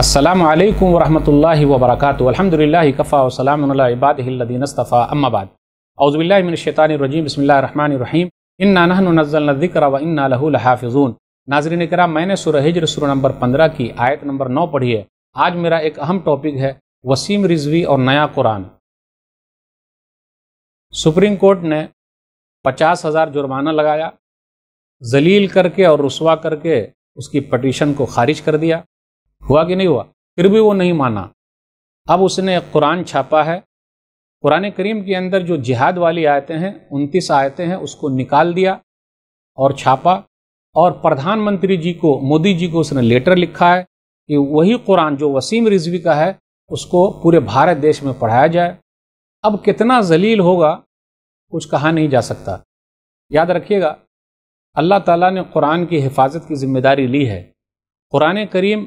असलम वरहमल वबरक अलहमदिल्ला कफ़ा वसलामबादीनस्तफ़ा अम्माबाद अउज़बिल्लाशैतानरजीम बसमीम इन्ना नज़लकर व इन्ना लहाफिजून नाजरन कराम मैंने सुर हिजर सुर नंबर पंद्रह की आयत नंबर नौ पढ़ी है आज मेरा एक अहम टॉपिक है वसीम रिजवी और नया कुरान सुप्रीम कोर्ट ने पचास हज़ार जुर्माना लगाया जलील करके और रसवा करके उसकी पटिशन को खारिज कर दिया हुआ कि नहीं हुआ फिर भी वो नहीं माना अब उसने कुरान छापा है कुरान करीम के अंदर जो जिहाद वाली आयतें हैं उनतीस आयतें हैं उसको निकाल दिया और छापा और प्रधानमंत्री जी को मोदी जी को उसने लेटर लिखा है कि वही कुरान जो वसीम रिजवी का है उसको पूरे भारत देश में पढ़ाया जाए अब कितना जलील होगा कुछ कहा नहीं जा सकता याद रखिएगा अल्लाह ताला ने कुरान की हिफाजत की जिम्मेदारी ली है कुरान करीम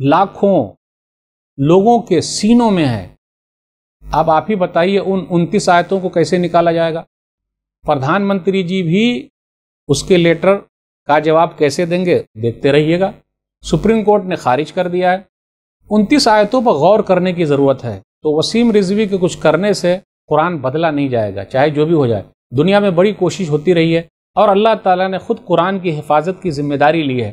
लाखों लोगों के सीनों में है अब आप ही बताइए उन उनतीस आयतों को कैसे निकाला जाएगा प्रधानमंत्री जी भी उसके लेटर का जवाब कैसे देंगे देखते रहिएगा सुप्रीम कोर्ट ने खारिज कर दिया है उनतीस आयतों पर गौर करने की ज़रूरत है तो वसीम रिजवी के कुछ करने से कुरान बदला नहीं जाएगा चाहे जो भी हो जाए दुनिया में बड़ी कोशिश होती रही है और अल्लाह ताला ने खुद कुरान की हिफाजत की जिम्मेदारी ली है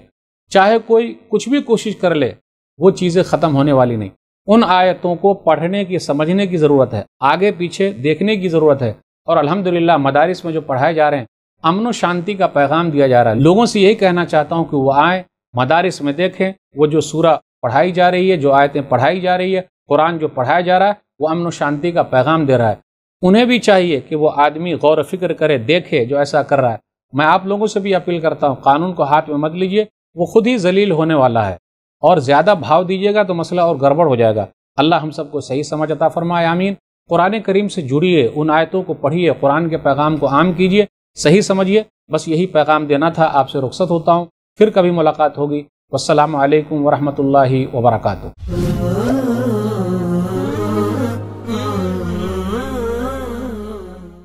चाहे कोई कुछ भी कोशिश कर ले वो चीज़ें ख़त्म होने वाली नहीं उन आयतों को पढ़ने की समझने की ज़रूरत है आगे पीछे देखने की ज़रूरत है और अल्हम्दुलिल्लाह मदारस में जो पढ़ाए जा रहे हैं अमन व शांति का पैगाम दिया जा रहा है लोगों से यही कहना चाहता हूँ कि वो आए मदारस में देखें वो जो सूरा पढ़ाई जा रही है जो आयतें पढ़ाई जा रही है कुरान जो पढ़ाया जा रहा है वो अमन शांति का पैगाम दे रहा है उन्हें भी चाहिए कि वो आदमी गौर फिक्र करे देखे जो ऐसा कर रहा है मैं आप लोगों से भी अपील करता हूँ कानून को हाथ में मत लीजिए वो खुद ही जलील होने वाला है और ज़्यादा भाव दीजिएगा तो मसला और गड़बड़ हो जाएगा अल्लाह हम सबको सही समझ अता फरमाए आमीन कुरान करीम से जुड़िए उन आयतों को पढ़िए कुरान के पैगाम को आम कीजिए सही समझिए बस यही पैगाम देना था आपसे रुख्सत होता हूँ फिर कभी मुलाकात होगी वालकम वरहमल वर्का